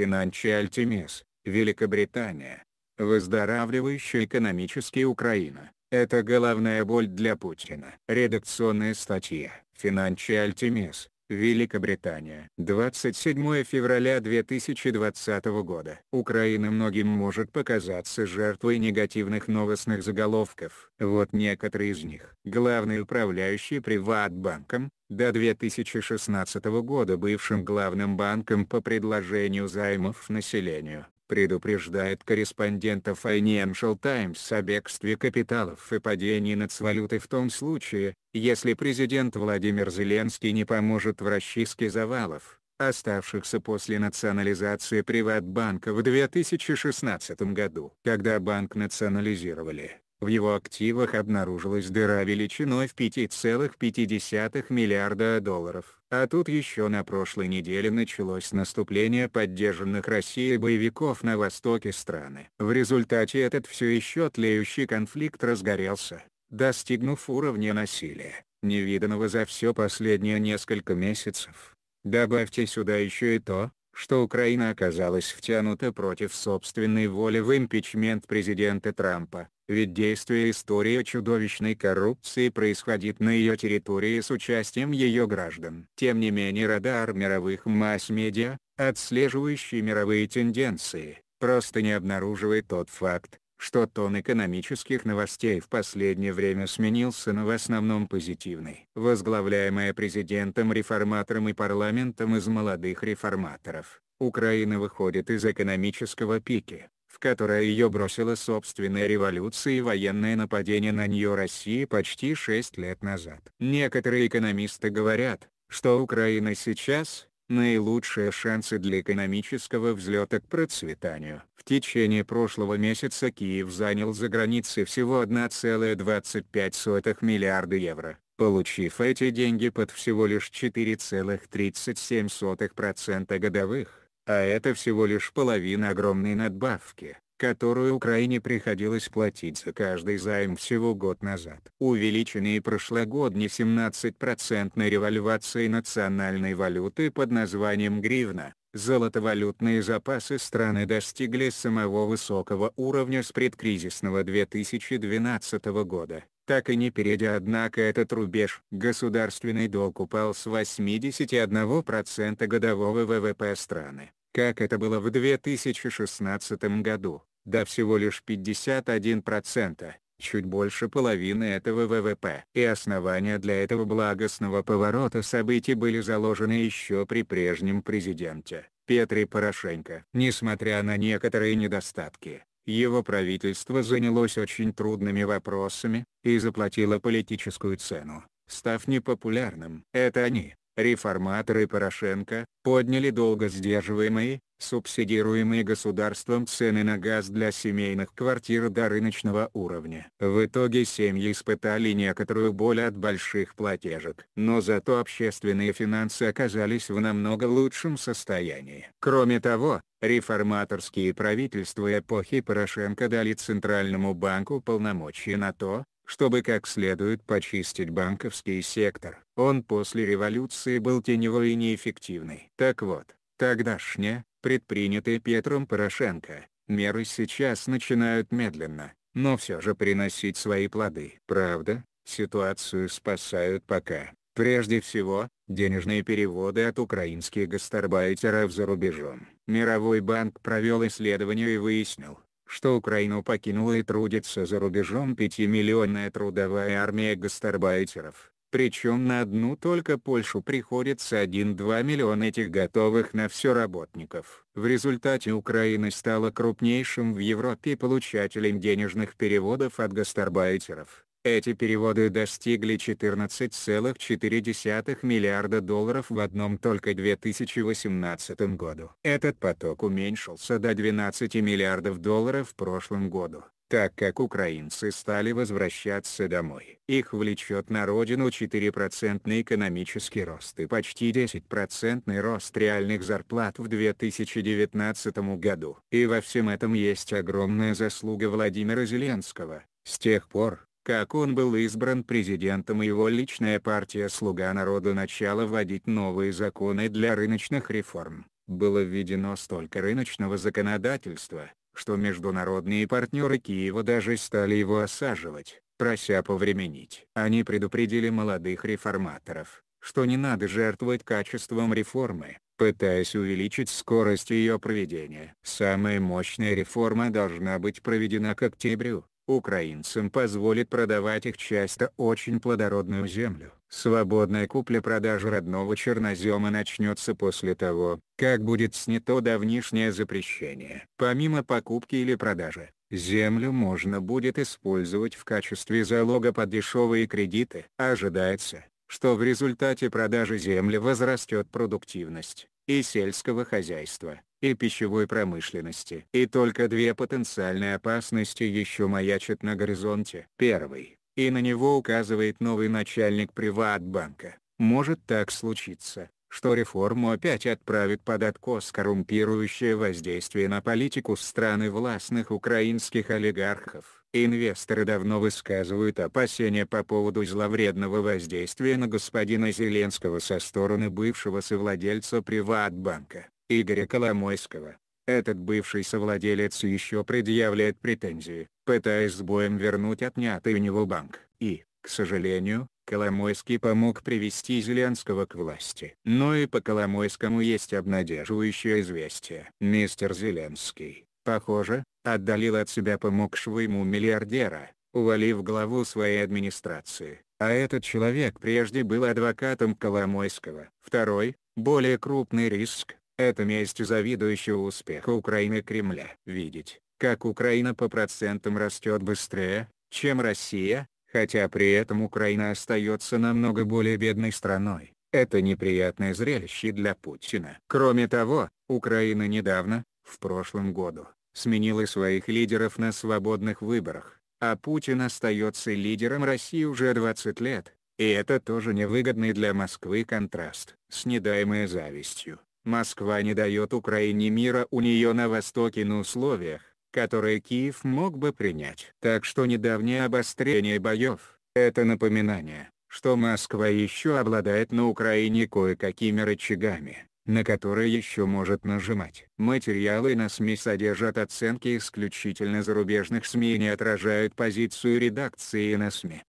Финанчи Альтимис, Великобритания. Выздоравливающая экономически Украина. Это головная боль для Путина. Редакционная статья. Финанчи Альтимис, Великобритания. 27 февраля 2020 года. Украина многим может показаться жертвой негативных новостных заголовков. Вот некоторые из них. Главный управляющий Приватбанком, до 2016 года бывшим главным банком по предложению займов населению, предупреждает корреспондента Financial Times о бегстве капиталов и падении нацвалюты в том случае, если президент Владимир Зеленский не поможет в расчистке завалов, оставшихся после национализации Приватбанка в 2016 году. Когда банк национализировали, в его активах обнаружилась дыра величиной в 5,5 миллиарда долларов. А тут еще на прошлой неделе началось наступление поддержанных Россией боевиков на востоке страны. В результате этот все еще тлеющий конфликт разгорелся, достигнув уровня насилия, невиданного за все последние несколько месяцев. Добавьте сюда еще и то, что Украина оказалась втянута против собственной воли в импичмент президента Трампа, ведь действие истории о чудовищной коррупции происходит на ее территории с участием ее граждан. Тем не менее радар мировых масс-медиа, отслеживающий мировые тенденции, просто не обнаруживает тот факт, что тон экономических новостей в последнее время сменился на в основном позитивный. Возглавляемая президентом-реформатором и парламентом из молодых реформаторов, Украина выходит из экономического пики, которое ее бросила собственная революция и военное нападение на нее России почти 6 лет назад. Некоторые экономисты говорят, что Украина сейчас – наилучшие шансы для экономического взлета к процветанию. В течение прошлого месяца Киев занял за границей всего 1,25 миллиарда евро, получив эти деньги под всего лишь 4,37% годовых. А это всего лишь половина огромной надбавки, которую Украине приходилось платить за каждый займ всего год назад. Увеличенные прошлогодней 17-процентной револьвацией национальной валюты под названием гривна, золотовалютные запасы страны достигли самого высокого уровня с предкризисного 2012 года, так и не перейдя однако этот рубеж. Государственный долг упал с 81% годового ВВП страны как это было в 2016 году, до всего лишь 51%, чуть больше половины этого ВВП. И основания для этого благостного поворота событий были заложены еще при прежнем президенте, Петре Порошенко. Несмотря на некоторые недостатки, его правительство занялось очень трудными вопросами, и заплатило политическую цену, став непопулярным. Это они, реформаторы Порошенко, подняли долго сдерживаемые, субсидируемые государством цены на газ для семейных квартир до рыночного уровня. В итоге семьи испытали некоторую боль от больших платежек. Но зато общественные финансы оказались в намного лучшем состоянии. Кроме того, реформаторские правительства эпохи Порошенко дали Центральному банку полномочия на то, чтобы как следует почистить банковский сектор. Он после революции был теневой и неэффективный. Так вот, тогдашние, предпринятые Петром Порошенко, меры сейчас начинают медленно, но все же приносить свои плоды. Правда, ситуацию спасают пока, прежде всего, денежные переводы от украинских гастарбайтеров за рубежом. Мировой банк провел исследование и выяснил, что Украину покинула и трудится за рубежом миллионная трудовая армия гастарбайтеров, причем на одну только Польшу приходится 1-2 миллиона этих готовых на все работников. В результате Украина стала крупнейшим в Европе получателем денежных переводов от гастарбайтеров. Эти переводы достигли 14,4 миллиарда долларов в одном только 2018 году. Этот поток уменьшился до 12 миллиардов долларов в прошлом году, так как украинцы стали возвращаться домой. Их влечет на родину 4% экономический рост и почти 10% рост реальных зарплат в 2019 году. И во всем этом есть огромная заслуга Владимира Зеленского. С тех пор, как он был избран президентом и его личная партия «Слуга народа» начала вводить новые законы для рыночных реформ, было введено столько рыночного законодательства, что международные партнеры Киева даже стали его осаживать, прося повременить. Они предупредили молодых реформаторов, что не надо жертвовать качеством реформы, пытаясь увеличить скорость ее проведения. Самая мощная реформа должна быть проведена к октябрю, украинцам позволит продавать их часто очень плодородную землю. Свободная купля-продажа родного чернозема начнется после того, как будет снято давнишнее запрещение. Помимо покупки или продажи, землю можно будет использовать в качестве залога под дешевые кредиты. Ожидается, что в результате продажи земли возрастет продуктивность и сельского хозяйства и пищевой промышленности. И только две потенциальные опасности еще маячат на горизонте. Первый, и на него указывает новый начальник Приватбанка, может так случиться, что реформу опять отправит под откос коррумпирующее воздействие на политику страны властных украинских олигархов. Инвесторы давно высказывают опасения по поводу зловредного воздействия на господина Зеленского со стороны бывшего совладельца Приватбанка. Игоря Коломойского. Этот бывший совладелец еще предъявляет претензии, пытаясь с боем вернуть отнятый у него банк. И, к сожалению, Коломойский помог привести Зеленского к власти. Но и по Коломойскому есть обнадеживающее известие. Мистер Зеленский, похоже, отдалил от себя помогшего ему миллиардера, увалив главу своей администрации. А этот человек прежде был адвокатом Коломойского. Второй, более крупный риск, это месть завидующего успеха Украины Кремля. Видеть, как Украина по процентам растет быстрее, чем Россия, хотя при этом Украина остается намного более бедной страной. Это неприятное зрелище для Путина. Кроме того, Украина недавно, в прошлом году, сменила своих лидеров на свободных выборах, а Путин остается лидером России уже 20 лет, и это тоже невыгодный для Москвы контраст. С недаемой завистью, Москва не дает Украине мира у нее на Востоке на условиях, которые Киев мог бы принять. Так что недавнее обострение боев – это напоминание, что Москва еще обладает на Украине кое-какими рычагами, на которые еще может нажимать. Материалы на СМИ содержат оценки исключительно зарубежных СМИ и не отражают позицию редакции на СМИ.